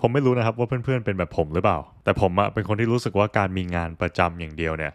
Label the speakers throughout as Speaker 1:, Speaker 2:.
Speaker 1: ผมไม่รู้นะครับว่าเพื่อนๆ เป็นแบบผมหรือเปล่า แต่ผมอะเป็นคนที่รู้สึกว่าการมีงานประจำอย่างเดียวเนี่ย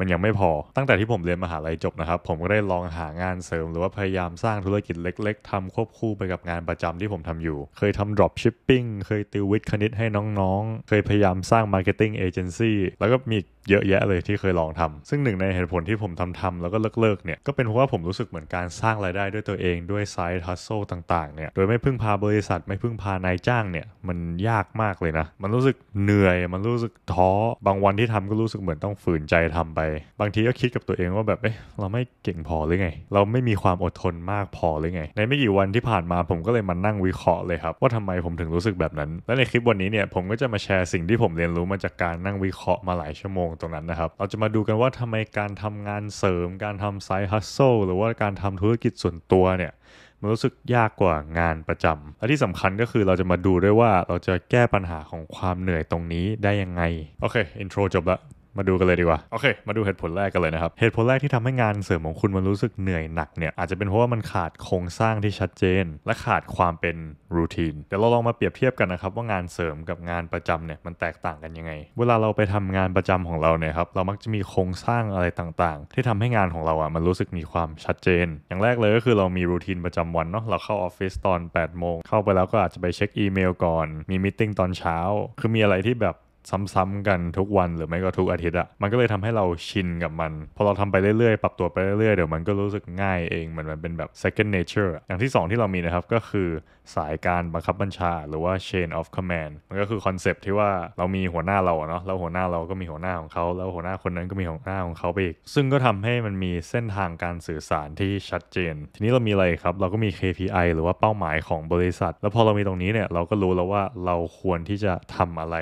Speaker 1: มันยังไม่พอตั้งแต่ที่ผมเรียนมหาลัยจบนะครับ ผมก็ได้ลองหางานเสริม หรือว่าพยายามสร้างธุรกิจเล็กๆ ทำควบคู่ไปกับงานประจำที่ผมทำอยู่ เคยทำ drop shipping เคยติววิทย์คณิตให้น้องๆ เคยพยายามสร้าง marketing agency แล้วก็มีเยอะแยะเลยที่เคยลองทำ ซึ่งหนึ่งในเหตุผลที่ผมทำทำแล้วก็เลิกๆเนี่ย ก็เป็นเพราะว่าผมรู้สึกเหมือนการสร้างรายได้ด้วยตัวเองด้วยไซต์ทัสโซต่างๆเนี่ยโดยไม่พึ่งพาบริษัทไม่พึ่งพานายจ้างเนี่ยมันยากมากเลยนะ มันรู้สึกเหนื่อยมันรู้สึกท้อบางวันที่ทำก็รู้สึกเหมือนต้องฝืนใจทำไปบางทีก็คิดกับตัวเองว่าแบบเอ๊ะเราไม่เก่งพอหรือไง เราไม่มีความอดทนมากพอหรือไง ในไม่กี่วันที่ผ่านมาผมก็เลยมานั่งวิเคราะห์เลยครับ ว่าทำไมผมถึงรู้สึกแบบนั้น และในคลิปวันนี้เนี่ยผมก็จะมาแชร์สิ่งที่ผมเรียนรู้มาจากการนั่งวิเคราะห์มาหลายชั่วโมงตรงนั้นนะครับ เราจะมาดูกันว่าทำไมการทำงานเสริม การทำไซด์ฮัสโซหรือว่าการทำธุรกิจส่วนตัวเนี่ยมันรู้สึกยากกว่างานประจำและที่สำคัญก็คือเราจะมาดูด้วยว่าเราจะแก้ปัญหาของความเหนื่อยตรงนี้ได้ยังไงโอเคอินโทรจบละมาดูกันเลยดีกว่าโอเคมาดูเหตุผลแรกกันเลยนะครับเหตุผลแรกที่ทำให้งานเสริมของคุณมันรู้สึกเหนื่อยหนักเนี่ยอาจจะเป็นเพราะว่ามันขาดโครงสร้างที่ชัดเจนและขาดความเป็นรูทีนเดี๋ยวเราลองมาเปรียบเทียบกันนะครับว่างานเสริมกับงานประจำเนี่ยมันแตกต่างกันยังไงเวลาเราไปทำงานประจำของเราเนี่ยครับเรามักจะมีโครงสร้างอะไรต่างๆที่ทำให้งานของเราอ่ะมันรู้สึกมีความชัดเจนอย่างแรกเลยก็คือเรามีรูทีนประจำวันเนาะเราเข้าออฟฟิศตอน8ปดโมงเข้าไปแล้วก็อาจจะไปเช็คอีเมลก่อนมีมิ팅ตอนเช้าคือมีอะไรที่แบบซ้ำๆกันทุกวันหรือไม่ก็ทุกอาทิตย์อะมันก็เลยทำให้เราชินกับมัน พอเราทำไปเรื่อยๆ ปรับตัวไปเรื่อยๆ เดี๋ยวมันก็รู้สึกง่ายเองเหมือนมันเป็นแบบ second nature อย่างที่ 2 ที่เรามีนะครับก็คือสายการบังคับบัญชาหรือว่า chain of command มันก็คือคอนเซปที่ว่าเรามีหัวหน้าเราเนาะแล้วหัวหน้าเราก็มีหัวหน้าของเขา แล้วหัวหน้าคนนั้นก็มีหัวหน้าของเขาไปอีก ซึ่งก็ทำให้มันมีเส้นทางการสื่อสารที่ชัดเจน ทีนี้เรามีอะไรครับ เราก็มี KPI หรือว่าเป้าหมายของบริษัท แล้วพอเรามีตรงนี้เนี่ยเราก็รู้แล้วว่าเราควรที่จะทำอะไร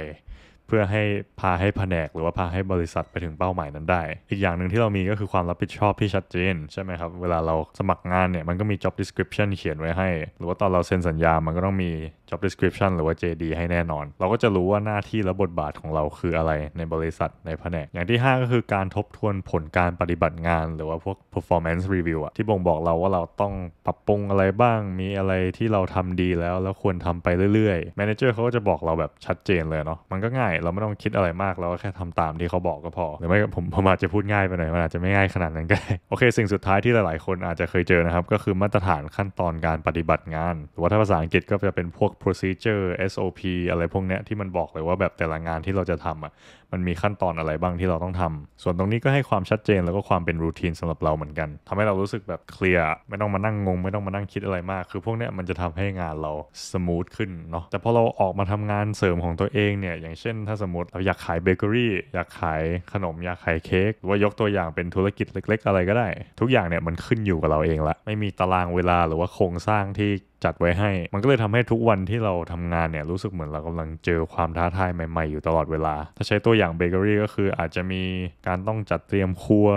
Speaker 1: เพื่อให้พาให้แผนกหรือว่าพาให้บริษัทไปถึงเป้าหมายนั้นได้ อีกอย่างหนึ่งที่เรามีก็คือความรับผิดชอบที่ชัดเจน ใช่ไหมครับ เวลาเราสมัครงานเนี่ยมันก็มี job description เขียนไว้ให้ หรือว่าตอนเราเซ็นสัญญามันก็ต้องมี job description หรือว่า JD ให้แน่นอน เราก็จะรู้ว่าหน้าที่และบทบาทของเราคืออะไรในบริษัทในแผนกอย่างที่ 5 ก็คือการทบทวนผลการปฏิบัติงานหรือว่าพวก performance review อะที่บ่งบอกเราว่าเราต้องปรับปรุงอะไรบ้างมีอะไรที่เราทำดีแล้วแล้วควรทำไปเรื่อย ๆ manager เขาก็จะบอกเราแบบชัดเจนเลยเนาะมันก็ง่ายเราไม่ต้องคิดอะไรมากเราก็แค่ทำตามที่เขาบอกก็พอหรือไม่ผมผมอาจจะพูดง่ายไปหน่อยมันอาจจะไม่ง่ายขนาดนั้นก็ได้โอเคสิ่งสุดท้ายที่หลายๆ คนอาจจะเคยเจอนะครับก็คือมาตรฐานขั้นตอนการปฏิบัติงาน หรือว่าถ้าภาษาอังกฤษก็จะเป็นพวก procedure SOP อะไรพวกเนี้ยที่มันบอกเลยว่าแบบแต่ละงานที่เราจะทำอะ่ะ มันมีขั้นตอนอะไรบ้างที่เราต้องทำ ส่วนตรงนี้ก็ให้ความชัดเจนแล้วก็ความเป็นรูทีนสำหรับเราเหมือนกัน ทำให้เรารู้สึกแบบเคลียร์ ไม่ต้องมานั่งงง ไม่ต้องมานั่งคิดอะไรมาก คือพวกเนี้ยมันจะทำให้งานเราสมูทขึ้นเนาะ แต่พอเราออกมาทำงานเสริมของตัวเองเนี่ย อย่างเช่น ถ้าสมมติเราอยากขายเบเกอรี่อยากขายขนม อยากขายเค้ก หรือว่ายกตัวอย่างเป็นธุรกิจเล็กๆ อะไรก็ได้ ทุกอย่างเนี่ยมันขึ้นอยู่กับเราเองละ ไม่มีตารางเวลาหรือว่าโครงสร้างที่จัดไว้ให้มันก็เลยทำให้ทุกวันที่เราทำงานเนี่ย รู้สึกเหมือนเรากำลังเจอความท้าทายใหม่ ๆอยู่ตลอดเวลา ถ้าใช้ตัวอย่างเบเกอรี่ก็คืออาจจะมีการต้องจัดเตรียมครัว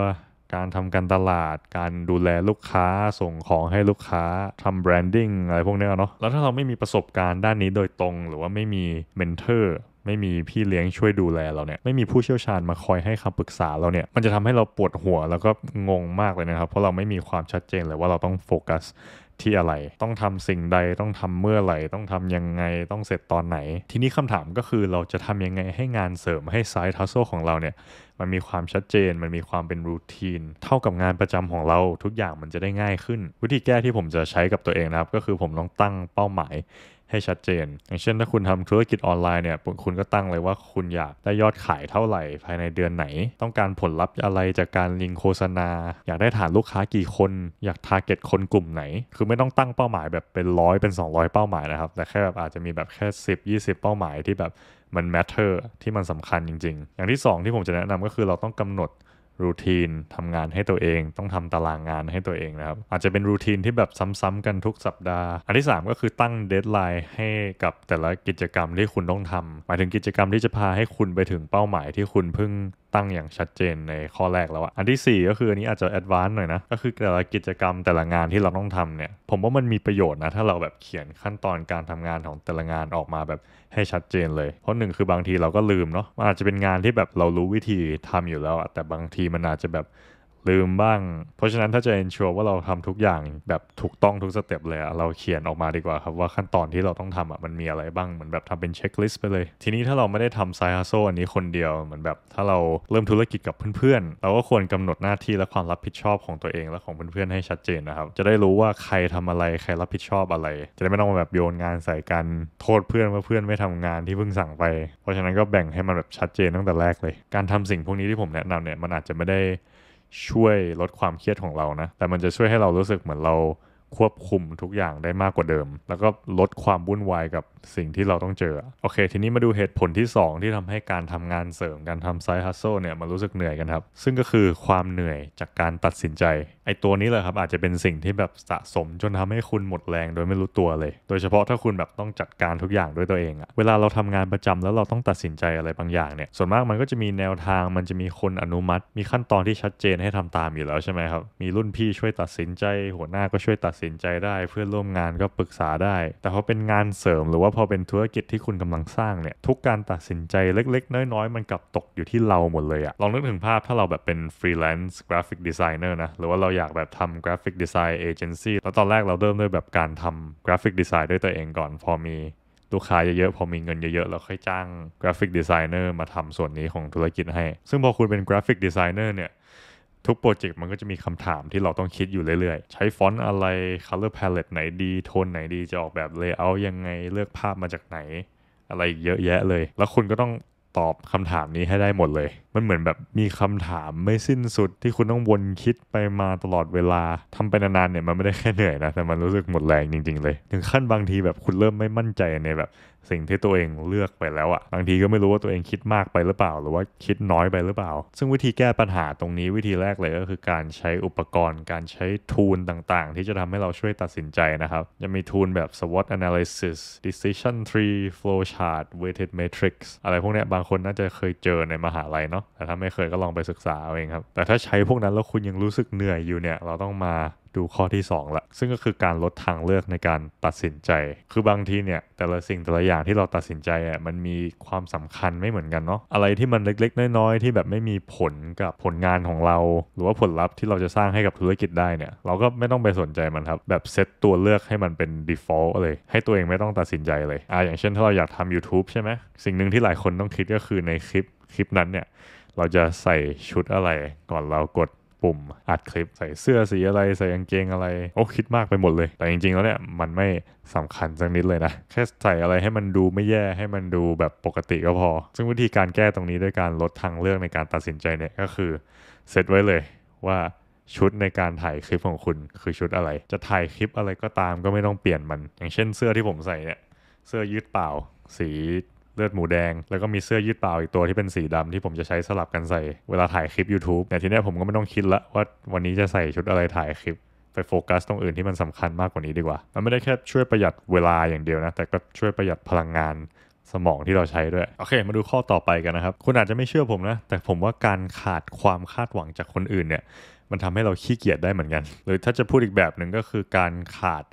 Speaker 1: การทำการตลาด การดูแลลูกค้าส่งของให้ลูกค้าทำแบรนดิ้งอะไรพวกนี้เนาะแล้วถ้าเราไม่มีประสบการณ์ด้านนี้โดยตรงหรือว่าไม่มีเมนเทอร์ไม่มีพี่เลี้ยงช่วยดูแลเราเนี่ยไม่มีผู้เชี่ยวชาญมาคอยให้คำปรึกษาเราเนี่ยมันจะทำให้เราปวดหัวแล้วก็งงมากเลยนะครับเพราะเราไม่มีความชัดเจนเลยว่าเราต้องโฟกัสที่อะไร ต้องทำสิ่งใดต้องทำเมื่อไหร่ ต้องทำยังไงต้องเสร็จตอนไหน ทีนี้คำถามก็คือเราจะทำยังไงให้งานเสริมให้ไซต์ทัสโซของเราเนี่ยมันมีความชัดเจนมันมีความเป็นรูทีนเท่ากับงานประจำของเราทุกอย่างมันจะได้ง่ายขึ้น วิธีแก้ที่ผมจะใช้กับตัวเองนะครับก็คือผมต้องตั้งเป้าหมายให้ชัดเจน อย่างเช่นถ้าคุณทำธุรกิจออนไลน์เนี่ยคุณก็ตั้งเลยว่าคุณอยากได้ยอดขายเท่าไหร่ ภายในเดือนไหน ต้องการผลลัพธ์อะไรจากการลิงโฆษณา อยากได้ฐานลูกค้ากี่คน อยากทาร์เก็ตคนกลุ่มไหน คือไม่ต้องตั้งเป้าหมายแบบเป็นร้อยเป็น 200 เป้าหมายนะครับ แต่แค่แบบอาจจะมีแบบแค่ 10 20 เป้าหมายที่แบบมัน matter ที่มันสำคัญจริง ๆ อย่างที่ 2 ที่ผมจะแนะนำก็คือเราต้องกำหนดรูทีนทำงานให้ตัวเองต้องทำตารางงานให้ตัวเองนะครับ อาจจะเป็นรูทีนที่แบบซ้ำๆกันทุกสัปดาห์ อันที่ 3 ก็คือตั้งเดทไลน์ให้กับแต่ละกิจกรรมที่คุณต้องทำหมายถึงกิจกรรมที่จะพาให้คุณไปถึงเป้าหมายที่คุณเพิ่งตั้งอย่างชัดเจนในข้อแรกแล้วอะอันที่ 4 ก็คืออันนี้อาจจะแอดวานซ์หน่อยนะ ก็คือแต่ละกิจกรรมแต่ละงานที่เราต้องทำเนี่ย ผมว่ามันมีประโยชน์นะ ถ้าเราแบบเขียนขั้นตอนการทำงานของแต่ละงานออกมาแบบให้ชัดเจนเลย เพราะหนึ่งคือบางทีเราก็ลืมเนาะมันอาจจะเป็นงานที่แบบเรารู้วิธีทำอยู่แล้วอะแต่บางทีมันอาจจะแบบลืมบ้าง เพราะฉะนั้นถ้าจะ ensure ว่าเราทำทุกอย่างแบบถูกต้องทุกสเต็ปเลย เราเขียนออกมาดีกว่าครับ ว่าขั้นตอนที่เราต้องทำอ่ะมันมีอะไรบ้างเหมือนแบบทำเป็นเช็คลิสต์ไปเลย ทีนี้ถ้าเราไม่ได้ทำไซฮัสโซอันนี้คนเดียวเหมือนแบบถ้าเราเริ่มธุรกิจกับเพื่อนๆ เราก็ควรกำหนดหน้าที่และความรับผิดชอบของตัวเองและของเพื่อนๆให้ชัดเจนนะครับ จะได้รู้ว่าใครทำอะไรใครรับผิดชอบอะไร จะได้ไม่ต้องแบบโยนงานใส่กัน โทษเพื่อนว่าเพื่อน ไม่ทำงานที่เพิ่งสั่งไป เพราะฉะนั้นก็แบ่งให้มันแบบชัดเจนตั้งแต่แรกเลย การทำสิ่งพวกนี้ที่ผมแนะนำเนี่ยมันอาจจะไม่ได้ช่วยลดความเครียดของเรานะ แต่มันจะช่วยให้เรารู้สึกเหมือนเราควบคุมทุกอย่างได้มากกว่าเดิม แล้วก็ลดความวุ่นวายกับสิ่งที่เราต้องเจอ โอเค ทีนี้มาดูเหตุผลที่ 2 ที่ทำให้การทำงานเสริมการทำไซด์ฮัสโซเนี่ยมารู้สึกเหนื่อยกันครับ ซึ่งก็คือความเหนื่อยจากการตัดสินใจ ไอ้ตัวนี้แหละครับ อาจจะเป็นสิ่งที่แบบสะสมจนทำให้คุณหมดแรงโดยไม่รู้ตัวเลย โดยเฉพาะถ้าคุณแบบต้องจัดการทุกอย่างด้วยตัวเองอะเวลาเราทำงานประจำแล้วเราต้องตัดสินใจอะไรบางอย่างเนี่ย ส่วนมากมันก็จะมีแนวทาง มันจะมีคนอนุมัติ มีขั้นตอนที่ชัดเจนให้ทำตามอยู่แล้วใช่ไหมครับ มีรุ่นพี่ช่วยตัดสินใจหัวหน้าก็ช่วยตัดสิินใจได้เพื่อนร่วมงานก็ปรึกษาได้ แต่พอเป็นงานเสริมหรือว่าพอเป็นธุรกิจที่คุณกำลังสร้างเนี่ย ทุกการตัดสินใจเล็กๆ น้อยๆ มันกลับตกอยู่ที่เราหมดเลยอะลองนึกถึงภาพถ้าเราแบบเป็นฟรีแลนซ์กราฟิกดีไซเนอร์นะ หรือว่าเราอยากแบบทำกราฟิกดีไซน์เอเจนซี่แล้วตอนแรกเราเริ่มด้วยแบบการทำกราฟิกดีไซน์ด้วยตัวเองก่อน พอมีลูกค้าเยอะๆพอมีเงินเยอะๆเราค่อยจ้างกราฟิกดีไซเนอร์มาทำส่วนนี้ของธุรกิจให้ ซึ่งพอคุณเป็นกราฟิกดีไซเนอร์เนี่ยทุกโปรเจกต์มันก็จะมีคำถามที่เราต้องคิดอยู่เรื่อยๆ ใช้ฟอนต์อะไร color palette ไหนดี โทนไหนดี จะออกแบบ layout ยังไง เลือกภาพมาจากไหน อะไรเยอะแยะเลย แล้วคุณก็ต้องตอบคำถามนี้ให้ได้หมดเลย มันเหมือนแบบมีคำถามไม่สิ้นสุดที่คุณต้องวนคิดไปมาตลอดเวลา ทำไปนานๆเนี่ยมันไม่ได้แค่เหนื่อยนะ แต่มันรู้สึกหมดแรงจริง ๆ เลย ถึงขั้นบางทีแบบคุณเริ่มไม่มั่นใจในแบบสิ่งที่ตัวเองเลือกไปแล้วอะบางทีก็ไม่รู้ว่าตัวเองคิดมากไปหรือเปล่า หรือว่าคิดน้อยไปหรือเปล่า ซึ่งวิธีแก้ปัญหาตรงนี้วิธีแรกเลยก็คือการใช้อุปกรณ์ การใช้ทูลต่างๆที่จะทำให้เราช่วยตัดสินใจนะครับจะมีทูลแบบ SWOT analysis decision tree flow chart weighted matrix อะไรพวกเนี้ย บางคนน่าจะเคยเจอในมหาลัยเนาะ แต่ถ้าไม่เคยก็ลองไปศึกษาเอาเองครับ แต่ถ้าใช้พวกนั้นแล้วคุณยังรู้สึกเหนื่อยอยู่เนี่ย เราต้องมาดูข้อที่2ละซึ่งก็คือการลดทางเลือกในการตัดสินใจคือบางทีเนี่ยแต่ละสิ่งแต่ละอย่างที่เราตัดสินใจอ่ะมันมีความสำคัญไม่เหมือนกันเนาะอะไรที่มันเล็ก ๆน้อย ๆ ที่แบบไม่มีผลกับผลงานของเรา หรือว่าผลลัพธ์ที่เราจะสร้างให้กับธุรกิจได้เนี่ยเราก็ไม่ต้องไปสนใจมันครับแบบเซตตัวเลือกให้มันเป็น default เลยให้ตัวเองไม่ต้องตัดสินใจเลยอ่าอย่างเช่นถ้าเราอยากทำ YouTube ใช่ไหมสิ่งหนึ่งที่หลายคนต้องคิดก็คือในคลิปคลิปนั้นเนี่ยเราจะใส่ชุดอะไรก่อนเรากดุ่มอัดคลิปใส่เสื้อสีอะไรใส่กางเกงอะไรโอ้คิดมากไปหมดเลย แต่ จริงๆ แล้วเนี่ยมันไม่สำคัญสักนิดเลยนะแค่ใส่อะไรให้มันดูไม่แย่ให้มันดูแบบปกติก็พอ ซึ่งวิธีการแก้ตรงนี้ด้วยการลดทางเลือก ในการตัดสินใจเนี่ยก็คือเซตไว้เลยว่าชุดในการถ่ายคลิปของคุณ คือชุดอะไร จะถ่ายคลิปอะไรก็ตามก็ไม่ต้องเปลี่ยนมัน อย่างเช่นเสื้อที่ผมใส่เนี่ยเสื้อยืดเปล่าสีเลือดหมูแดงแล้วก็มีเสื้อยืดเปล่าอีกตัวที่เป็นสีดำที่ผมจะใช้สลับกันใส่เวลาถ่ายคลิป YouTube แต่ทีนี้ผมก็ไม่ต้องคิดละว่าวันนี้จะใส่ชุดอะไรถ่ายคลิปไปโฟกัสตรงอื่นที่มันสำคัญมากกว่านี้ดีกว่า มันไม่ได้แค่ช่วยประหยัดเวลาอย่างเดียวนะ แต่ก็ช่วยประหยัดพลังงานสมองที่เราใช้ด้วย โอเค มาดูข้อต่อไปกันนะครับคุณอาจจะไม่เชื่อผมนะ แต่ผมว่าการขาดความคาดหวังจากคนอื่นเนี่ย มันทำให้เราขี้เกียจได้เหมือนกัน หรือถ้าจะพูดอีกแบบหนึ่งก็คือการขาด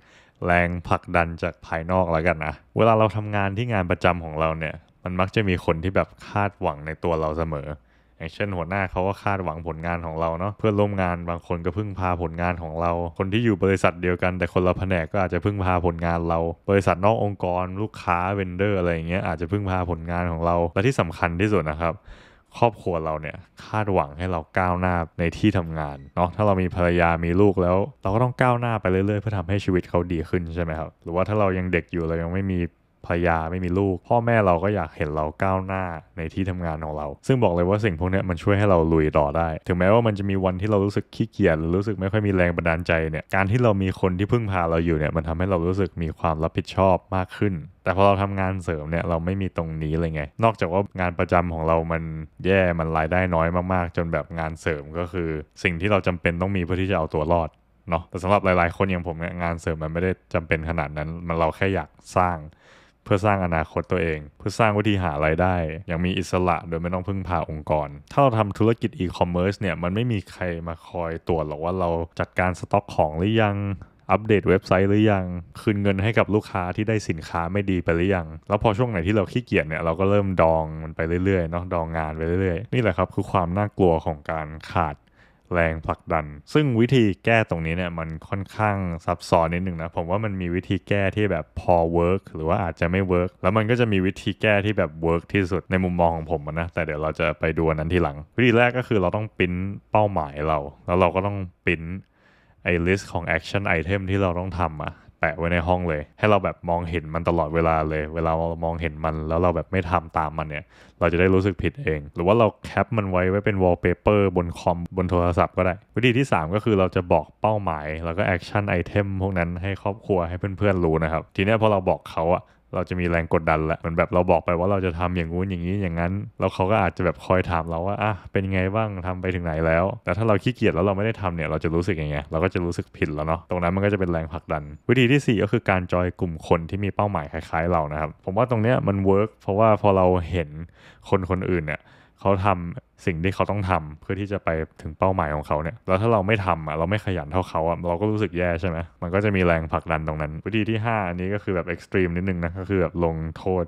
Speaker 1: แรงผลักดันจากภายนอกแล้วกันนะ เวลาเราทำงานที่งานประจำของเราเนี่ย มันมักจะมีคนที่แบบคาดหวังในตัวเราเสมออย่างเช่นหัวหน้าเขาก็คาดหวังผลงานของเราเนาะ เพื่อนร่วมงานบางคนก็พึ่งพาผลงานของเรา คนที่อยู่บริษัทเดียวกันแต่คนละแผนกก็อาจจะพึ่งพาผลงานเรา บริษัทนอกองค์กร ลูกค้าเวนเดอร์อะไรอย่างเงี้ยอาจจะพึ่งพาผลงานของเราและที่สำคัญที่สุดนะครับครอบครัวเราเนี่ยคาดหวังให้เราก้าวหน้าในที่ทำงานเนาะถ้าเรามีภรรยามีลูกแล้ว เราก็ต้องก้าวหน้าไปเรื่อยๆเพื่อทำให้ชีวิตเขาดีขึ้นใช่ไหมครับ หรือว่าถ้าเรายังเด็กอยู่เรายังไม่มีภรรยาไม่มีลูก พ่อแม่เราก็อยากเห็นเราก้าวหน้าในที่ทำงานของเรา ซึ่งบอกเลยว่าสิ่งพวกนี้มันช่วยให้เราลุยต่อได้ ถึงแม้ว่ามันจะมีวันที่เรารู้สึกขี้เกียจหรือรู้สึกไม่ค่อยมีแรงบันดาลใจเนี่ย การที่เรามีคนที่พึ่งพาเราอยู่เนี่ย มันทำให้เรารู้สึกมีความรับผิดชอบมากขึ้น แต่พอเราทำงานเสริมเนี่ยเราไม่มีตรงนี้เลยไง นอกจากว่างานประจำของเรามันแย่มันรายได้น้อยมากๆ จนแบบงานเสริมก็คือ สิ่งที่เราจำเป็นต้องมีเพื่อที่จะเอาตัวรอดเนาะ แต่สำหรับหลายๆ คนอย่างผมเนี่ยงานเสริมมันไม่ได้จำเป็นขนาดนั้น มันเราแค่อยากสร้างเพื่อสร้างอนาคตตัวเอง เพื่อสร้างวิธีหาไรายได้ อย่างมีอิสระโดยไม่ต้องพึ่งพาองค์กร ถ้าเราทำธุรกิจอีคอมเมิร์ซเนี่ย มันไม่มีใครมาคอยตรวจหรอกว่าเราจัดการสต็อกของหรือยังอัปเดตเว็บไซต์หรือยัง คืนเงินให้กับลูกค้าที่ได้สินค้าไม่ดีไปหรือยัง แล้วพอช่วงไหนที่เราขี้เกียจเนี่ยเราก็เริ่มดองมันไปเรื่อยๆเนาะดองงานไปเรื่อย ๆนี่แหละครับ คือความน่ากลัวของการขาดแรงผลักดัน ซึ่งวิธีแก้ตรงนี้เนี่ยมันค่อนข้างซับซ้อนนิดหนึ่งนะ ผมว่ามันมีวิธีแก้ที่แบบพอเวิร์กหรือว่าอาจจะไม่เวิร์กแล้วมันก็จะมีวิธีแก้ที่แบบเวิร์กที่สุดในมุมมองของผมนะ แต่เดี๋ยวเราจะไปดูนั้นทีหลัง วิธีแรกก็คือเราต้องปิ้นเป้าหมายเรา แล้วเราก็ต้องปิ้นไอ้ลิสต์ของแอคชั่นไอเทมที่เราต้องทำอะแปะไว้ในห้องเลย ให้เราแบบมองเห็นมันตลอดเวลาเลย เวลาเรามองเห็นมัน แล้วเราแบบไม่ทำตามมันเนี่ย เราจะได้รู้สึกผิดเอง หรือว่าเราแคปมันไว้ ไว้เป็นวอลเปเปอร์บนคอม บนโทรศัพท์ก็ได้ วิธีที่ 3 ก็คือเราจะบอกเป้าหมาย แล้วก็แอคชั่นไอเทมพวกนั้นให้ครอบครัวให้เพื่อนๆรู้นะครับ ทีนี้พอเราบอกเขาอะเราจะมีแรงกดดันแหละเหมือนแบบเราบอกไปว่าเราจะทำอย่างงู้นอย่างนี้อย่างนั้นแล้วเขาก็อาจจะแบบคอยถามเราว่าอ่ะเป็นไงบ้างทำไปถึงไหนแล้ว แต่ถ้าเราขี้เกียจแล้วเราไม่ได้ทำเนี่ยเราจะรู้สึกยังไง เราก็จะรู้สึกผิดแล้วเนาะตรงนั้นมันก็จะเป็นแรงผลักดัน วิธีที่4ก็คือการจอยกลุ่มคนที่มีเป้าหมายคล้ายๆเรานะครับผมว่าตรงเนี้ยมันเวิร์กเพราะว่าพอเราเห็นคนคนอื่นเนี่ยเขาทำสิ่งที่เขาต้องทำเพื่อที่จะไปถึงเป้าหมายของเขาเนี่ยแล้วถ้าเราไม่ทำอ่ะเราไม่ขยันเท่าเขาอ่ะเราก็รู้สึกแย่ใช่ไหมมันก็จะมีแรงผลักดันตรงนั้นวิธีที่5อันนี้ก็คือแบบเอ็กซ์ตรีมนิดนึงนะก็คือแบบลงโทษ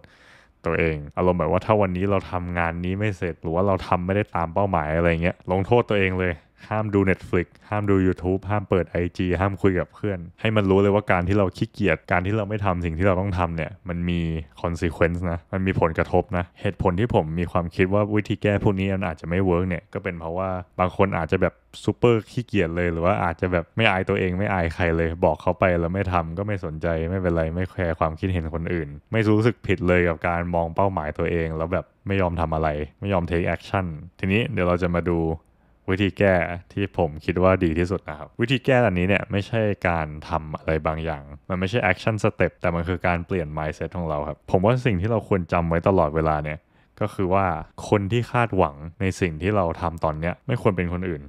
Speaker 1: ตัวเองอารมณ์แบบว่าถ้าวันนี้เราทำงานนี้ไม่เสร็จ หรือว่าเราทำไม่ได้ตามเป้าหมายอะไรเงี้ยลงโทษตัวเองเลยห้ามดู Netflix ห้ามดู YouTube ห้ามเปิด IG ห้ามคุยกับเพื่อน ให้มันรู้เลยว่าการที่เราขี้เกียจการที่เราไม่ทำสิ่งที่เราต้องทำเนี่ยมันมีคอนเคว u e n c นะมันมีผลกระทบนะ เหตุผลที่ผมมีความคิดว่าวิธีแก้พวกนี้มันอาจจะไม่เวิร์กเนี่ยก็เป็นเพราะว่าบางคนอาจจะแบบซูเปอร์ขี้เกียจเลยหรือว่าอาจจะแบบไม่อายตัวเอง ไม่อายใครเลย บอกเขาไปแล้วไม่ทำก็ไม่สนใจไม่เป็นไรไม่แคร์ความคิดเห็นคนอื่น ไม่รู้สึกผิดเลยกับการมองเป้าหมายตัวเอง แล้วแบบไม่ยอมทำอะไรไม่ยอมเทคแอคชั่นทีนี้เดี๋ยวเราจะมาดูวิธีแก้ที่ผมคิดว่าดีที่สุดนะครับ วิธีแก้อันนี้เนี่ยไม่ใช่การทำอะไรบางอย่าง มันไม่ใช่แอคชั่นสเต็ปแต่มันคือการเปลี่ยน mindset ของเราครับ ผมว่าสิ่งที่เราควรจำไว้ตลอดเวลาเนี่ยก็คือว่าคนที่คาดหวังในสิ่งที่เราทำตอนเนี้ยไม่ควรเป็นคนอื่น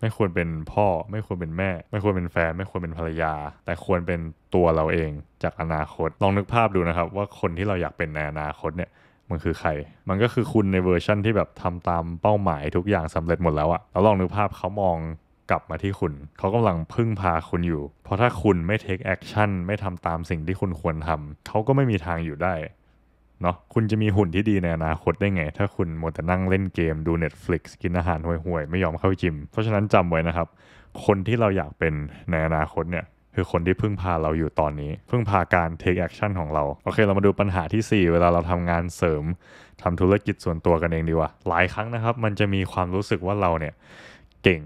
Speaker 1: ไม่ควรเป็นพ่อ ไม่ควรเป็นแม่ ไม่ควรเป็นแฟนไม่ควรเป็นภรรยา แต่ควรเป็นตัวเราเองจากอนาคต ลองนึกภาพดูนะครับ ว่าคนที่เราอยากเป็นในอนาคตเนี่ยมันคือใคร มันก็คือคุณในเวอร์ชั่นที่แบบทำตามเป้าหมายทุกอย่างสำเร็จหมดแล้วอะแล้วลองนึกภาพเขามองกลับมาที่คุณ เขากำลังพึ่งพาคุณอยู่ เพราะถ้าคุณไม่เทคแอคชั่นไม่ทำตามสิ่งที่คุณควรทำเขาก็ไม่มีทางอยู่ได้ เนาะ คุณจะมีหุ่นที่ดีในอนาคตได้ไง ถ้าคุณหมดแต่นั่งเล่นเกมดู Netflix กินอาหารห่วยๆ ไม่ยอมเข้าจิม เพราะฉะนั้นจำไว้นะครับ คนที่เราอยากเป็นในอนาคตเนี่ยคือคนที่พึ่งพาเราอยู่ตอนนี้ พึ่งพาการ take action ของเรา โอเค เรามาดูปัญหาที่ 4 เวลาเราทำงานเสริมทำธุรกิจส่วนตัวกันเองดีกว่า หลายครั้งนะครับมันจะมีความรู้สึกว่าเราเนี่ย เก่ง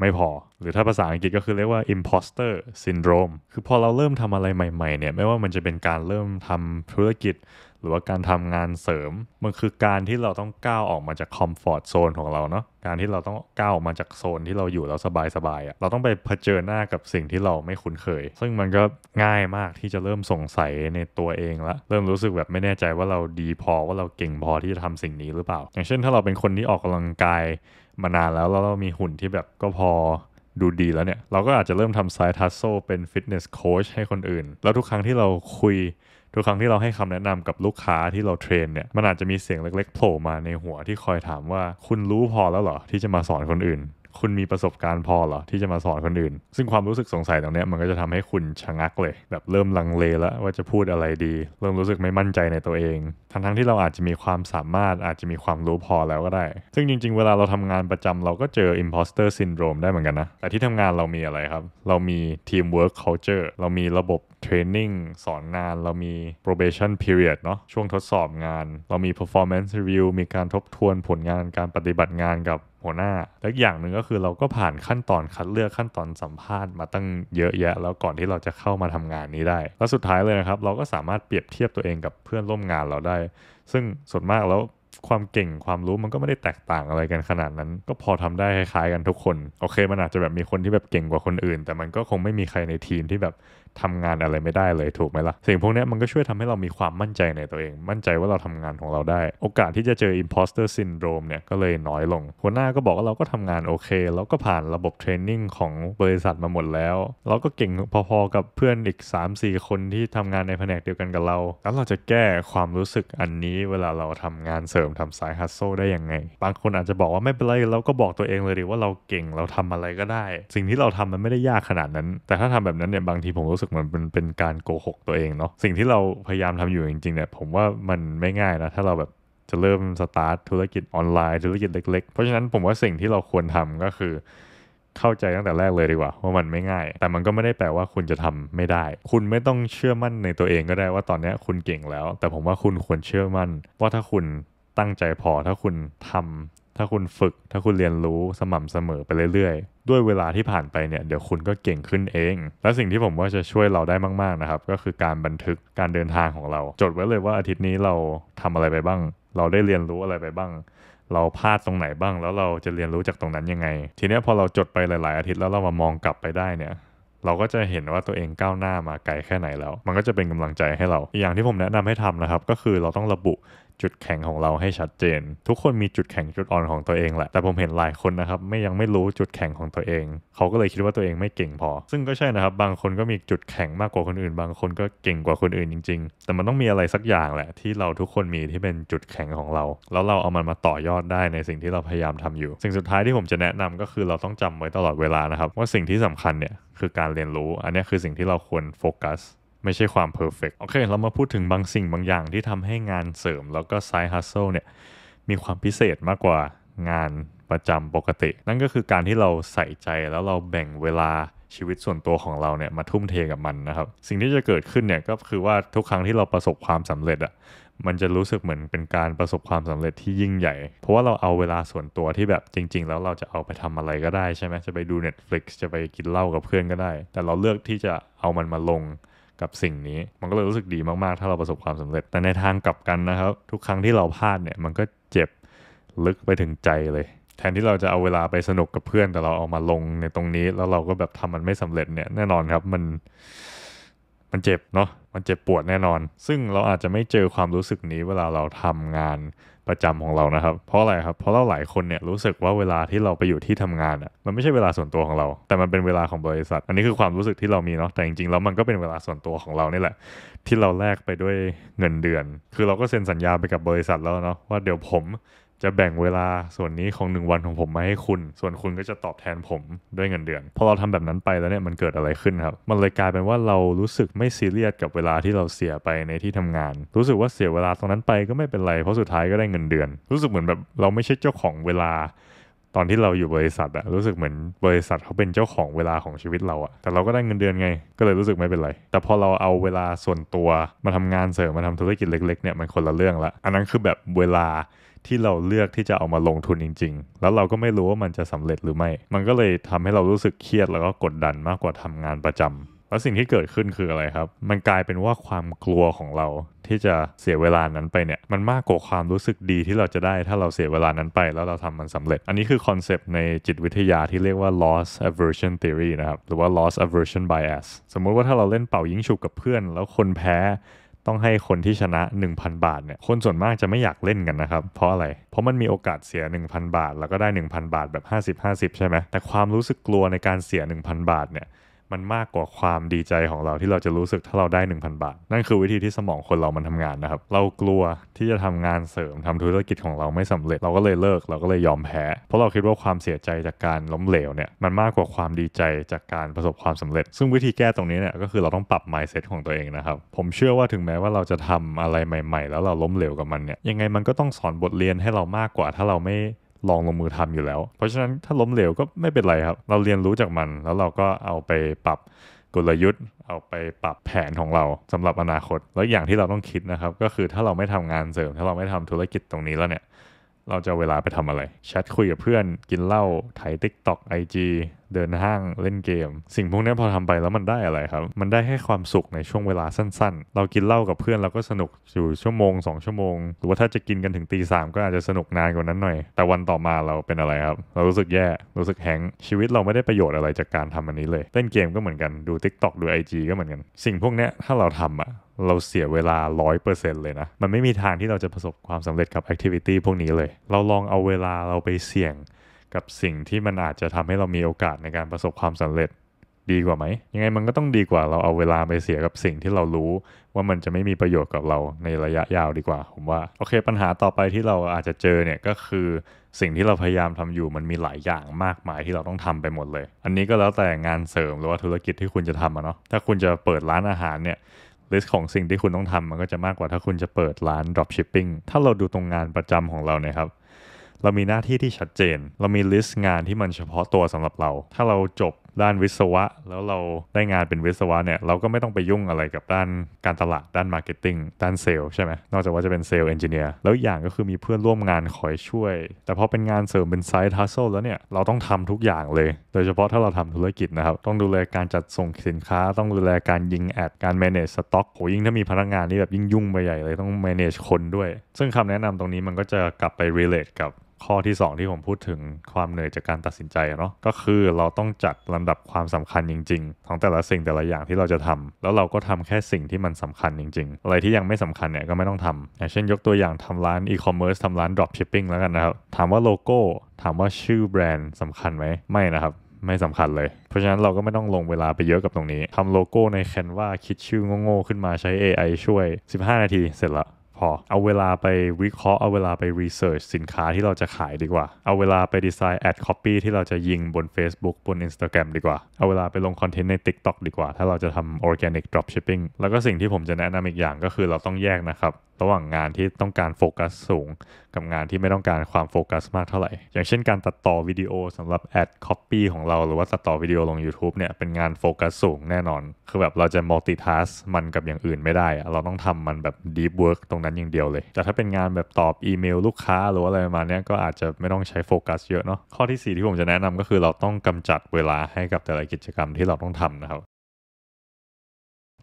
Speaker 1: ไม่พอ หรือถ้าภาษาอังกฤษก็คือเรียกว่า imposter syndrome คือพอเราเริ่มทำอะไรใหม่ๆเนี่ยไม่ว่ามันจะเป็นการเริ่มทำธุรกิจหรือว่าการทำงานเสริมมันคือการที่เราต้องก้าวออกมาจากคอมฟอร์ทโซนของเราเนาะการที่เราต้องก้าวออกมาจากโซนที่เราอยู่แล้วสบายๆอะ่ะเราต้องไปเผชิญหน้ากับสิ่งที่เราไม่คุ้นเคย ซึ่งมันก็ง่ายมากที่จะเริ่มสงสัยในตัวเองละเริ่มรู้สึกแบบไม่แน่ใจว่าเราดีพอว่าเราเก่งพอที่จะทำสิ่งนี้หรือเปล่า อย่างเช่นถ้าเราเป็นคนที่ออกกำลังกายมานานแล้วแล้วเรามีหุ่นที่แบบก็พอดูดีแล้วเนี่ย เราก็อาจจะเริ่มทำไซทัสโซเป็นฟิตเนสโค้ชให้คนอื่น แล้วทุกครั้งที่เราคุยทุกครั้งที่เราให้คำแนะนำกับลูกค้าที่เราเทรนเนี่ย มันอาจจะมีเสียงเล็กๆ โผล่มาในหัวที่คอยถามว่า คุณรู้พอแล้วเหรอที่จะมาสอนคนอื่น คุณมีประสบการณ์พอเหรอที่จะมาสอนคนอื่น ซึ่งความรู้สึกสงสัยตรงนี้มันก็จะทำให้คุณชะงักเลย แบบเริ่มลังเลแล้วว่าจะพูดอะไรดี เริ่มรู้สึกไม่มั่นใจในตัวเอง ทั้งๆทที่เราอาจจะมีความสามารถอาจจะมีความรู้พอแล้วก็ได้ ซึ่งจริงๆ เวลาเราทำงานประจำเราก็เจอ imposter syndrome ได้เหมือนกันนะแต่ที่ทำงานเรามีอะไรครับ เรามี teamwork culture เรามีระบบเทรนนิ่งสอนงาน เรามี probation period เนาะช่วงทดสอบงาน เรามี performance review มีการทบทวนผลงานการปฏิบัติงานกับหัวหน้า และอย่างหนึ่งก็คือเราก็ผ่านขั้นตอนคัดเลือกขั้นตอนสัมภาษณ์มาตั้งเยอะแยะ แล้วก่อนที่เราจะเข้ามาทำงานนี้ได้ และสุดท้ายเลยนะครับ เราก็สามารถเปรียบเทียบตัวเองกับเพื่อนร่วมงานเราได้ ซึ่งส่วนมากแล้วความเก่งความรู้มันก็ไม่ได้แตกต่างอะไรกันขนาดนั้น ก็พอทำได้คล้ายๆกันทุกคน โอเค มันอาจจะแบบมีคนที่แบบเก่งกว่าคนอื่น แต่มันก็คงไม่มีใครในทีมที่แบบทำงานอะไรไม่ได้เลยถูกไหมละ่ะ สิ่งพวกนี้มันก็ช่วยทำให้เรามีความมั่นใจในตัวเอง มั่นใจว่าเราทำงานของเราได้ โอกาสที่จะเจอ imposter syndrome เนี่ย ก็เลยน้อยลง หัวหน้าก็บอกว่าเราก็ทำงานโอเค แล้วก็ผ่านระบบเทรนนิ่งของบริษัทมาหมดแล้ว เราก็เก่งพอๆกับเพื่อนอีก 3-4 คนที่ทำงานในแผนกเดียวกันกับเรา แล้วเราจะแก้ความรู้สึกอันนี้ เวลาเราทำงานเสริมทำสายฮัสโซได้ยังไง บางคนอาจจะบอกว่าไม่เป็นไรเราก็บอกตัวเองเลยดิว่าเราเก่งเราทำอะไรก็ได้ สิ่งที่เราทำมันไม่ได้ยากขนาดนั้น แต่ถ้าทำแบบนั้นเนี่ยบางทีผมรู้สึกกมอนเป็นเป็นการโกหกตัวเองเนาะสิ่งที่เราพยายามทำอยู่จริงๆเนี่ยผมว่ามันไม่ง่ายนะถ้าเราแบบจะเริ่มสตาร์ทธุรกิจออนไลน์ธุรกิจเล็ก ๆ เพราะฉะนั้น ผมว่าสิ่งที่เราควรทำก็คือ เข้าใจตั้งแต่แรกเลยดีกว่าว่ามันไม่ง่าย แต่มันก็ไม่ได้แปลว่าคุณจะทำไม่ได้ คุณไม่ต้องเชื่อมั่นในตัวเองก็ได้ว่าตอนนี้คุณเก่งแล้ว แต่ผมว่าคุณควรเชื่อมั่นว่าถ้าคุณตั้งใจพอถ้าคุณทำถ้าคุณฝึกถ้าคุณเรียนรู้สม่ำเสมอไปเรื่อยๆ ด้วยเวลาที่ผ่านไปเนี่ย เดี๋ยวคุณก็เก่งขึ้นเอง และสิ่งที่ผมว่าจะช่วยเราได้มาก ๆนะครับ ก็คือการบันทึกการเดินทางของเรา จดไว้เลยว่าอาทิตย์นี้เราทำอะไรไปบ้าง เราได้เรียนรู้อะไรไปบ้าง เราพลาดตรงไหนบ้าง แล้วเราจะเรียนรู้จากตรงนั้นยังไง ทีนี้พอเราจดไปหลายๆอาทิตย์แล้วเรามามองกลับไปได้เนี่ยเราก็จะเห็นว่าตัวเองก้าวหน้ามาไกลแค่ไหนแล้ว มันก็จะเป็นกำลังใจให้เราอีกอย่างที่ผมแนะนำให้ทำนะครับก็คือเราต้องระบุจุดแข็งของเราให้ชัดเจน ทุกคนมีจุดแข็งจุดอ่อนของตัวเองแหละ แต่ผมเห็นหลายคนนะครับ ไม่ยังไม่รู้จุดแข็งของตัวเอง เขาก็เลยคิดว่าตัวเองไม่เก่งพอ ซึ่งก็ใช่นะครับ บางคนก็มีจุดแข็งมากกว่าคนอื่น บางคนก็เก่งกว่าคนอื่นจริง ๆ แต่มันต้องมีอะไรสักอย่างแหละที่เราทุกคนมีที่เป็นจุดแข็งของเรา แล้วเราเอามันมาต่อยอดได้ในสิ่งที่เราพยายามทำอยู่ สิ่งสุดท้ายที่ผมจะแนะนำก็คือเราต้องจำไว้ตลอดเวลานะครับว่าสิ่งที่สำคัญเนี่ยคือการเรียนรู้อันนี้คือสิ่งที่เราควรโฟกัสไม่ใช่ความเพอร์เฟกโอเค เรามาพูดถึงบางสิ่งบางอย่างที่ทำให้งานเสริม แล้วก็ไซด์ฮัสเซิลเนี่ยมีความพิเศษมากกว่างานประจำปกติ นั่นก็คือการที่เราใส่ใจแล้วเราแบ่งเวลาชีวิตส่วนตัวของเราเนี่ยมาทุ่มเทกับมันนะครับ สิ่งที่จะเกิดขึ้นเนี่ยก็คือว่าทุกครั้งที่เราประสบความสำเร็จอะ่ะมันจะรู้สึกเหมือนเป็นการประสบความสำเร็จที่ยิ่งใหญ่เพราะว่าเราเอาเวลาส่วนตัวที่แบบจริง ๆ แล้วเราจะเอาไปทำอะไรก็ได้ใช่ไหมจะไปดู Netflix จะไปกินเหล้ากับเพื่อนก็ได้ แต่เราเลือกที่จะเอามันมาลงกับสิ่งนี้มันก็เลยรู้สึกดีมากๆ ถ้าเราประสบความสำเร็จ แต่ในทางกลับกันนะครับ ทุกครั้งที่เราพลาดเนี่ยมันก็เจ็บลึกไปถึงใจเลย แทนที่เราจะเอาเวลาไปสนุกกับเพื่อน แต่เราเอามาลงในตรงนี้แล้วเราก็แบบทำมันไม่สำเร็จเนี่ยแน่นอนครับมันมันเจ็บเนาะ มันเจ็บปวดแน่นอน ซึ่งเราอาจจะไม่เจอความรู้สึกนี้ เวลาเราทำงานประจำของ เรานะครับ เพราะอะไร ครับ เพราะเราหลายคนเนี่ยรู้สึกว่าเวลาที่เราไปอยู่ที่ทำงานอ่ะ มันไม่ใช่เวลาส่วนตัวของเรา แต่มันเป็นเวลาของบริษัท อันนี้คือความรู้สึกที่เรามีเนาะ แต่จริงๆแล้วมันก็เป็นเวลาส่วนตัวของเรานี่แหละที่เราแลกไปด้วยเงินเดือน คือเราก็เซ็นสัญญาไปกับบริษัทแล้วเนาะว่าเดี๋ยวผมจะแบ่งเวลาส่วนนี้ของหนึ่งวันของผมมาให้คุณ ส่วนคุณก็จะตอบแทนผมด้วยเงินเดือน พอเราทำแบบนั้นไปแล้วเนี่ย มันเกิดอะไรขึ้นครับ มันเลยกลายเป็นว่าเรารู้สึกไม่ซีเรียสกับเวลาที่เราเสียไปในที่ทำงาน รู้สึกว่าเสียเวลาตรงนั้นไปก็ไม่เป็นไร เพราะสุดท้ายก็ได้เงินเดือน รู้สึกเหมือนแบบเราไม่ใช่เจ้าของเวลา ตอนที่เราอยู่บริษัทอะรู้สึกเหมือน บริษัทเขาเป็นเจ้าของเวลาของชีวิตเราอะแต่เราก็ได้เงินเดือนไง ก็เลยรู้สึกไม่เป็นไร แต่พอเราเอาเวลาส่วนตัวมาทำงานเสริม มาทำธุรกิจเล็ก ๆ เนี่ย มันคนละเรื่องละอันนั้นคือแบบเวลาที่เราเลือกที่จะเอามาลงทุนจริงๆ แล้วเราก็ไม่รู้ว่ามันจะสำเร็จหรือไม่ มันก็เลยทำให้เรารู้สึกเครียดแล้วก็กดดันมากกว่าทำงานประจำแล้วสิ่งที่เกิดขึ้นคืออะไรครับ มันกลายเป็นว่าความกลัวของเราที่จะเสียเวลานั้นไปเนี่ย มันมากกว่าความรู้สึกดีที่เราจะได้ถ้าเราเสียเวลานั้นไปแล้วเราทำมันสำเร็จ อันนี้คือคอนเซปต์ในจิตวิทยาที่เรียกว่า loss aversion theory นะครับ หรือว่า loss aversion bias สมมุติว่าถ้าเราเล่นเป่ายิงฉุบกับเพื่อน แล้วคนแพ้ต้องให้คนที่ชนะ 1,000 บาทเนี่ยคนส่วนมากจะไม่อยากเล่นกันนะครับ เพราะอะไรเพราะมันมีโอกาสเสีย 1,000 บาท แล้วก็ได้ 1,000 บาทแบบ 50-50 ใช่ไหมแต่ความรู้สึกกลัวในการเสีย 1,000 บาทเนี่ยมันมากกว่าความดีใจของเราที่เราจะรู้สึกถ้าเราได้ 1,000 บาท นั่นคือวิธีที่สมองคนเรามันทำงานนะครับ เรากลัวที่จะทำงานเสริมทำธุรกิจของเราไม่สำเร็จ เราก็เลยเลิกเราก็เลยยอมแพ้ เพราะเราคิดว่าความเสียใจจากการล้มเหลวเนี่ยมันมากกว่าความดีใจจากการประสบความสำเร็จ ซึ่งวิธีแก้ตรงนี้เนี่ยก็คือเราต้องปรับ mindset ของตัวเองนะครับ ผมเชื่อว่าถึงแม้ว่าเราจะทำอะไรใหม่ ๆ แล้วเราล้มเหลวกับมันเนี่ยยังไงมันก็ต้องสอนบทเรียนให้เรามากกว่าถ้าเราไม่ลองลงมือทำอยู่แล้ว เพราะฉะนั้นถ้าล้มเหลว ก็ไม่เป็นไรครับ เราเรียนรู้จากมัน แล้วเราก็เอาไปปรับกลยุทธ์ เอาไปปรับแผนของเราสำหรับอนาคต แล้วอย่างที่เราต้องคิดนะครับ ก็คือถ้าเราไม่ทำงานเสริม ถ้าเราไม่ทำธุรกิจตรงนี้แล้วเนี่ยเราจะเวลาไปทำอะไรแชทคุยกับเพื่อนกินเหล้าถ่ายติ๊กต็อกไอจีเดินห้างเล่นเกม สิ่งพวกนี้พอทำไปแล้วมันได้อะไรครับ มันได้แค่ความสุขในช่วงเวลาสั้นๆ เรากินเหล้ากับเพื่อนเราก็สนุกอยู่ชั่วโมง2ชั่วโมงหรือว่าถ้าจะกินกันถึงตีสามก็อาจจะสนุกนานกว่านั้นหน่อย แต่วันต่อมาเราเป็นอะไรครับเรารู้สึกแย่รู้สึกแห้งชีวิตเราไม่ได้ประโยชน์อะไรจากการทำอันนี้เลยเล่นเกมก็เหมือนกันดู t ิ k t o k ดู IG ก็เหมือนกัน สิ่งพวกนี้ถ้าเราทำอะเราเสียเวลา 100%เลยนะ มันไม่มีทางที่เราจะประสบความสำเร็จกับแอคทิวิตี้พวกนี้เลย เราลองเอาเวลาเราไปเสี่ยงกับสิ่งที่มันอาจจะทำให้เรามีโอกาสในการประสบความสำเร็จดีกว่าไหม ยังไงมันก็ต้องดีกว่าเราเอาเวลาไปเสียกับสิ่งที่เรารู้ว่ามันจะไม่มีประโยชน์กับเราในระยะยาวดีกว่า ผมว่า โอเค ปัญหาต่อไปที่เราอาจจะเจอเนี่ยก็คือสิ่งที่เราพยายามทำอยู่มันมีหลายอย่างมากมายที่เราต้องทำไปหมดเลย อันนี้ก็แล้วแต่งานเสริมหรือว่าธุรกิจที่คุณจะทำอะเนาะ ถ้าคุณจะเปิดร้านอาหารเนี่ยลิสต์ของสิ่งที่คุณต้องทำมันก็จะมากกว่าถ้าคุณจะเปิดร้าน dropshipping ถ้าเราดูตรงงานประจำของเราเนี่ยครับ เรามีหน้าที่ที่ชัดเจน เรามีลิสต์งานที่มันเฉพาะตัวสำหรับเรา ถ้าเราจบด้านวิศวะ แล้วเราได้งานเป็นวิศวะเนี่ยเราก็ไม่ต้องไปยุ่งอะไรกับด้านการตลาดด้านมาร์เก็ตติ้งด้านเซลล์ใช่ไหมนอกจากว่าจะเป็นเซลล์เอนจิเนียร์แล้วอย่างก็คือมีเพื่อนร่วมงานคอยช่วย แต่พอเป็นงานเสริมเป็นไซต์ทัสโซแล้วเนี่ย เราต้องทำทุกอย่างเลย โดยเฉพาะถ้าเราทำธุรกิจนะครับ ต้องดูแลการจัดส่งสินค้า ต้องดูแลการยิงแอดการ manage สต็อกโหยิ่งถ้ามีพนักงานนี่แบบยิ่งยุ่งไปใหญ่เลยต้อง manage คนด้วย ซึ่งคำแนะนำตรงนี้มันก็จะกลับไป relate กับข้อที่ 2 ที่ผมพูดถึงความเหนื่อยจากการตัดสินใจเนาะก็คือเราต้องจัดลำดับความสำคัญจริง ๆ ของแต่ละสิ่งแต่ละอย่างที่เราจะทำ แล้วเราก็ทำแค่สิ่งที่มันสำคัญจริง ๆ อะไรที่ยังไม่สำคัญเนี่ยก็ไม่ต้องทำอย่างเช่นยกตัวอย่างทำร้านอีคอมเมิร์ซทำร้านดรอปชิปปิ้งแล้วกันนะครับถามว่าโลโก้ถามว่าชื่อแบรนด์สำคัญไหมไม่นะครับไม่สำคัญเลย เพราะฉะนั้นเราก็ไม่ต้องลงเวลาไปเยอะกับตรงนี้ทำโลโก้ในแคนวาคิดชื่อโง่ๆขึ้นมาใช้ AI ช่วย 15 นาทีเสร็จละพอเอาเวลาไปวิเคราะห์เอาเวลาไปรีเสิร์ชสินค้าที่เราจะขายดีกว่า เอาเวลาไปดีไซน์แอดคอปปี้ที่เราจะยิงบน Facebook บน Instagram ดีกว่า เอาเวลาไปลงคอนเทนต์ใน TikTok ดีกว่า ถ้าเราจะทำออร์แกนิกดรอปชิปปิ้งแล้วก็สิ่งที่ผมจะแนะนำอีกอย่างก็คือเราต้องแยกนะครับระหว่างงานที่ต้องการโฟกัสสูงกับงานที่ไม่ต้องการความโฟกัสมากเท่าไหร่ อย่างเช่นการตัดต่อวิดีโอสำหรับแอดคอปปี้ของเราหรือว่าตัดต่อวิดีโอลง YouTube เนี่ยเป็นงานโฟกัสสูงแน่นอน คือแบบเราจะมัลติทัสมันกับอย่างอื่นไม่ได้ เราต้องทำมันแบบดีเวิร์กตรงนั้นอย่างเดียวเลย แต่ถ้าเป็นงานแบบตอบอีเมลลูกค้าหรือว่าอะไรประมาณนี้ก็อาจจะไม่ต้องใช้โฟกัสเยอะเนาะ ข้อที่ 4 ที่ผมจะแนะนำก็คือเราต้องกำจัดเวลาให้กับแต่ละกิจกรรมที่เราต้องทำนะครับ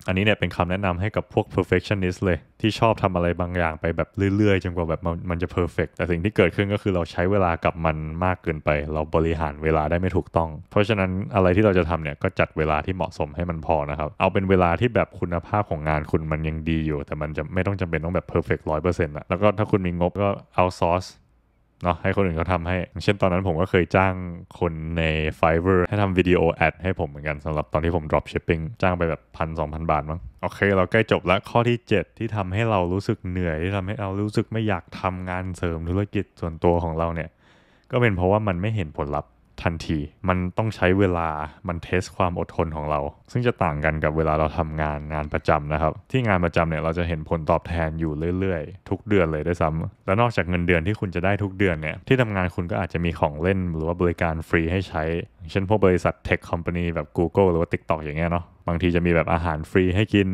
Speaker 1: อันนี้เนี่ยเป็นคำแนะนำให้กับพวก perfectionist เลยที่ชอบทำอะไรบางอย่างไปแบบเรื่อยๆ จนกว่าแบบมันจะ perfect แต่สิ่งที่เกิดขึ้นก็คือเราใช้เวลากับมันมากเกินไป เราบริหารเวลาได้ไม่ถูกต้อง เพราะฉะนั้นอะไรที่เราจะทำเนี่ยก็จัดเวลาที่เหมาะสมให้มันพอนะครับ เอาเป็นเวลาที่แบบคุณภาพของงานคุณมันยังดีอยู่ แต่มันจะไม่ต้องจำเป็นต้องแบบ perfect 100%นะแล้วก็ถ้าคุณมีงบก็ outsource เนาะให้คนอื่นเขาทำให้ เช่นตอนนั้นผมก็เคยจ้างคนใน Fiverr ให้ทำวิดีโอแอดให้ผมเหมือนกันสำหรับตอนที่ผม drop shipping จ้างไปแบบพันสองพันบาทมั้ง โอเค เราใกล้จบแล้วข้อที่ 7 ที่ทำให้เรารู้สึกเหนื่อยที่ทำให้เรารู้สึกไม่อยากทำงานเสริมธุรกิจส่วนตัวของเราเนี่ย ก็เป็นเพราะว่ามันไม่เห็นผลลัพธ์ทันที มันต้องใช้เวลามันเทสความอดทนของเรา ซึ่งจะต่างกันกับเวลาเราทำงานงานประจำนะครับ ที่งานประจำเนี่ย เราจะเห็นผลตอบแทนอยู่เรื่อยๆ ทุกเดือนเลยได้ซ้ำ และนอกจากเงินเดือนที่คุณจะได้ทุกเดือนเนี่ย ที่ทำงานคุณก็อาจจะมีของเล่นหรือว่าบริการฟรีให้ใช้ เช่นพวกบริษัทเทคคอมพานีแบบ Google หรือว่า TikTok อย่างเงี้ยเนาะบางทีจะมีแบบอาหารฟรีให้กิน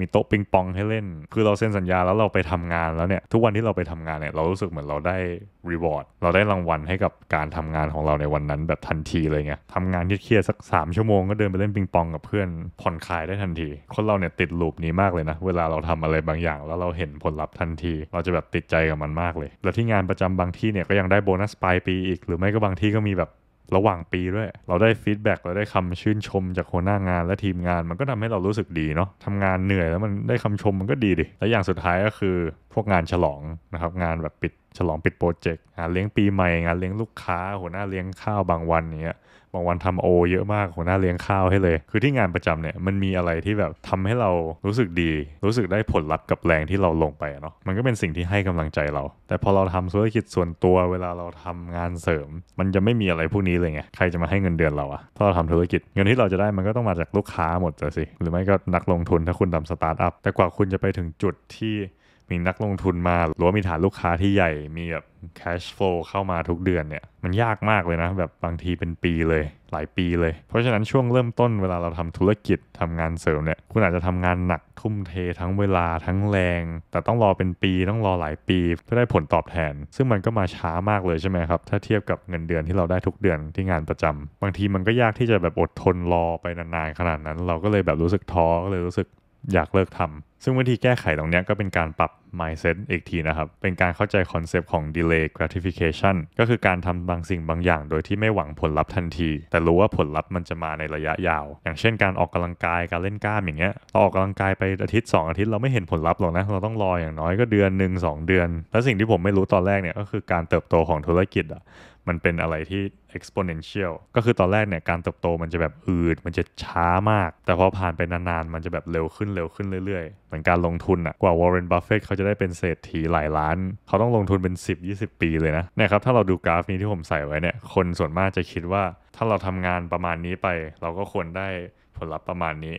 Speaker 1: มีโต๊ะปิงปองให้เล่น คือเราเซ็นสัญญาแล้วเราไปทำงานแล้วเนี่ย ทุกวันที่เราไปทำงานเนี่ย เรารู้สึกเหมือนเราได้รีวอร์ด เราได้รางวัลให้กับการทำงานของเราในวันนั้นแบบทันทีเลยไงทำงานเครียดสัก 3ชั่วโมงก็เดินไปเล่นปิงปองกับเพื่อนผ่อนคลายได้ทันที คนเราเนี่ยติดลูปนี้มากเลยนะ เวลาเราทำอะไรบางอย่าง แล้วเราเห็นผลลัพธ์ทันที เราจะแบบติดใจกับมันมากเลย แล้วที่งานประจำบางที่เนี่ยก็ยังได้โบนัสปลายปีอีก หรือไม่ก็บางที่ก็มีแบบระหว่างปีด้วย เราได้ฟีดแบ็กเราได้คำชื่นชมจากหัวหน้างานและทีมงาน มันก็ทำให้เรารู้สึกดีเนาะทำงานเหนื่อยแล้วมันได้คำชมมันก็ดีดิ และอย่างสุดท้ายก็คือพวกงานฉลองนะครับ งานแบบปิดฉลองปิดโปรเจกต์งานเลี้ยงปีใหม่ งานเลี้ยงลูกค้า หัวหน้าเลี้ยงข้าวบางวันเนี้ยบางวันทำโอเยอะมากหัวหน้าเลี้ยงข้าวให้เลย คือที่งานประจำเนี่ยมันมีอะไรที่แบบทำให้เรารู้สึกดี รู้สึกได้ผลลัพธ์กับแรงที่เราลงไปเนาะ มันก็เป็นสิ่งที่ให้กำลังใจเรา แต่พอเราทำธุรกิจส่วนตัวเวลาเราทำงานเสริม มันจะไม่มีอะไรพวกนี้เลยไง ใครจะมาให้เงินเดือนเราอะถ้าเราทำธุรกิจเงินที่เราจะได้มันก็ต้องมาจากลูกค้าหมดสิ หรือไม่ก็นักลงทุนถ้าคุณทำสตาร์ทอัพ แต่กว่าคุณจะไปถึงจุดที่มีนักลงทุนมา หรือว่ามีฐานลูกค้าที่ใหญ่ มีแบบ cash flow เข้ามาทุกเดือนเนี่ย มันยากมากเลยนะ แบบบางทีเป็นปีเลย หลายปีเลย เพราะฉะนั้นช่วงเริ่มต้นเวลาเราทำธุรกิจทำงานเสริมเนี่ย คุณอาจจะทำงานหนัก ทุ่มเททั้งเวลาทั้งแรง แต่ต้องรอเป็นปี ต้องรอหลายปี เพื่อได้ผลตอบแทน ซึ่งมันก็มาช้ามากเลยใช่ไหมครับ ถ้าเทียบกับเงินเดือนที่เราได้ทุกเดือนที่งานประจำ บางทีมันก็ยากที่จะแบบอดทนรอไปนานๆขนาดนั้น เราก็เลยแบบรู้สึกท้อเลยรู้สึกอยากเลิกทำ ซึ่งวิธีแก้ไขตรงนี้ก็เป็นการปรับ mindset อีกทีนะครับ เป็นการเข้าใจคอนเซปต์ของ delay gratification ก็คือการทำบางสิ่งบางอย่างโดยที่ไม่หวังผลลัพธ์ทันที แต่รู้ว่าผลลัพธ์มันจะมาในระยะยาว อย่างเช่นการออกกำลังกายการเล่นกล้ามอย่างเงี้ยเราออกกำลังกายไปอาทิตย์ 2 อาทิตย์เราไม่เห็นผลลัพธ์หรอกนะ เราต้องรออย่างน้อยก็เดือนหนึ่งสเดือน แล้วสิ่งที่ผมไม่รู้ตอนแรกเนี่ยก็คือการเติบโตของธุรกิจอะมันเป็นอะไรที่ exponential ก็คือตอนแรกเนี่ยการเติบโตมันจะแบบอืดมันจะช้ามาก แต่พอผ่านไปนานๆ มันจะแบบเร็วขึ้นเร็วขึ้นเรื่อยๆ เหมือนการลงทุนอะกว่าวอร์เรนบ f f เฟ t เขาจะได้เป็นเศรษฐีหลายล้าน เขาต้องลงทุนเป็น 10 20 ปีเลยนะนะครับถ้าเราดูกราฟนี้ที่ผมใส่ไว้เนี่ยคนส่วนมากจะคิดว่าถ้าเราทำงานประมาณนี้ไป เราก็ควรได้ผลลัพธ์ประมาณนี้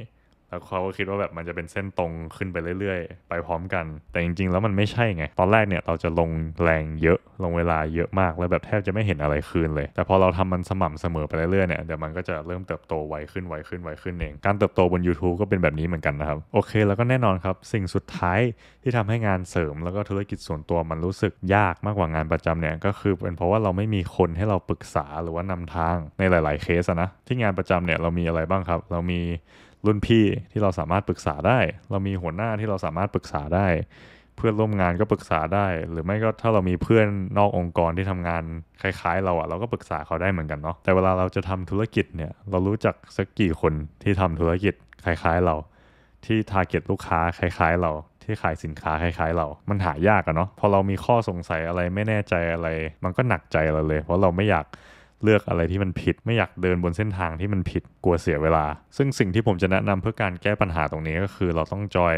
Speaker 1: แล้วเขาก็คิดว่าแบบมันจะเป็นเส้นตรงขึ้นไปเรื่อยๆ ไปพร้อมกัน แต่จริงๆ แล้วมันไม่ใช่ไง ตอนแรกเนี่ยเราจะลงแรงเยอะลงเวลาเยอะมาก แล้วแบบแทบจะไม่เห็นอะไรคืนเลย แต่พอเราทำมันสม่ำเสมอไปเรื่อยๆเนี่ยเดี๋ยวมันก็จะเริ่มเติบโตไวขึ้น ไวขึ้น ไวขึ้นเอง การเติบโตบน YouTube ก็เป็นแบบนี้เหมือนกันนะครับ โอเคแล้วก็แน่นอนครับสิ่งสุดท้ายที่ทำให้งานเสริม แล้วก็ธุรกิจส่วนตัวมันรู้สึกยากมากกว่างานประจำเนี่ยก็คือเป็นเพราะว่าเราไม่มีคนให้เราปรึกษาหรือว่านำทางในหลาย ๆเคสนะ ที่งานประจำเนี่ยเรามีอะไรบ้างครับ เรามีรุ่นพี่ที่เราสามารถปรึกษาได้ เรามีหัวหน้าที่เราสามารถปรึกษาได้ เพื่อนร่วมงานก็ปรึกษาได้ หรือไม่ก็ถ้าเรามีเพื่อนนอกองค์กรที่ทำงานคล้ายๆ เราอะ่ะเราก็ปรึกษาเขาได้เหมือนกันเนาะแต่เวลาเราจะทำธุรกิจเนี่ยเรารู้จักสักกี่คนที่ทำธุรกิจคล้ายๆเรา ที่ทาร์เก็ตลูกค้าคล้ายๆเรา ที่ขายสินค้าคล้ายๆ เรา มันหายากอะเนาะพอเรามีข้อสงสัยอะไรไม่แน่ใจอะไร มันก็หนักใจเราเลยเพราะเราไม่อยากเลือกอะไรที่มันผิดไม่อยากเดินบนเส้นทางที่มันผิดกลัวเสียเวลา ซึ่งสิ่งที่ผมจะแนะนำเพื่อการแก้ปัญหาตรงนี้ก็คือเราต้องจอย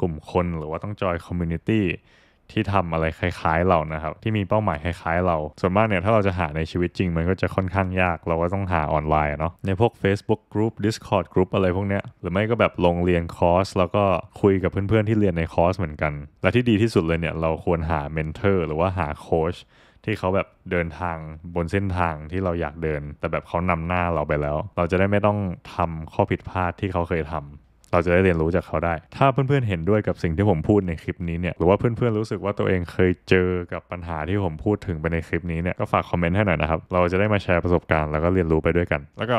Speaker 1: กลุ่มคนหรือว่าต้องจอยคอมมูนิตี้ที่ทำอะไรคล้ายๆเรานะครับ ที่มีเป้าหมายคล้ายๆเรา ส่วนมากเนี่ยถ้าเราจะหาในชีวิตจริงมันก็จะค่อนข้างยากเราก็ต้องหาออนไลน์เนาะในพวก Facebook Group Discord Group อะไรพวกเนี้ยหรือไม่ก็แบบลงเรียนคอร์สแล้วก็คุยกับเพื่อนๆที่เรียนในคอร์สเหมือนกัน และที่ดีที่สุดเลยเนี่ยเราควรหาเมนเทอร์หรือว่าหาโค้ชที่เขาแบบเดินทางบนเส้นทางที่เราอยากเดิน แต่แบบเขานำหน้าเราไปแล้ว เราจะได้ไม่ต้องทำข้อผิดพลาดที่เขาเคยทำ เราจะได้เรียนรู้จากเขาได้ ถ้าเพื่อนๆเห็นด้วยกับสิ่งที่ผมพูดในคลิปนี้เนี่ยหรือว่าเพื่อนๆรู้สึกว่าตัวเองเคยเจอกับปัญหาที่ผมพูดถึงไปในคลิปนี้เนี่ยก็ฝากคอมเมนต์ให้หน่อยนะครับ เราจะได้มาแชร์ประสบการณ์แล้วก็เรียนรู้ไปด้วยกัน แล้วก็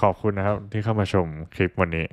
Speaker 1: ขอบคุณนะครับที่เข้ามาชมคลิปวันนี้